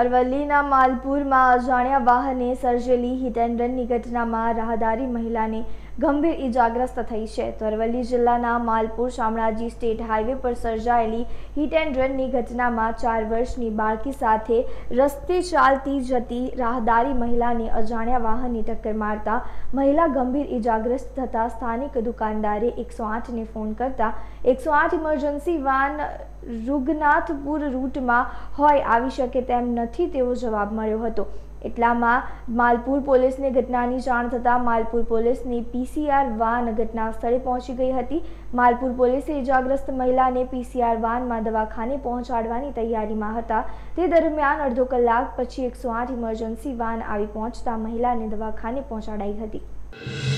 અરવલ્લીના માલપુરમાં અજાણ્યા વાહને સર્જેલી hit and રનની ઘટનામાં રાહદારી મહિલાને ગંભીર ઇજાગ્રસ્ત થઈ છે તો અરવલ્લી જિલ્લાના માલપુર શામળાજી સ્ટેટ હાઈવે પર સર્જાયેલી હિટ એન્ડ રનની ઘટનામાં ચાર વર્ષની બાળકી સાથે રસ્તે ચાલતી જતી રાહદારી મહિલાને અજાણ્યા વાહનની ટક્કર મારતા મહિલા ગંભીર ઇજાગ્રસ્ત થતાં સ્થાનિક દુકાનદારે એકસો આઠને ફોન કરતા એકસો આઠ ઇમરજન્સી વાન રૂગનાથપુર રૂટમાં હોય આવી શકે તેમ નથી તેવો જવાબ મળ્યો હતો એટલામાં માલપુર પોલીસને ઘટનાની જાણ થતાં માલપુર પોલીસની પીસીઆર વાન ઘટના સ્થળે પહોંચી ગઈ હતી માલપુર પોલીસે ઇજાગ્રસ્ત મહિલાને પીસીઆર વાનમાં દવાખાને પહોંચાડવાની તૈયારીમાં હતા તે દરમિયાન અડધો કલાક પછી એકસો આઠ ઇમરજન્સી વાન આવી પહોંચતા મહિલાને દવાખાને પહોંચાડાઈ હતી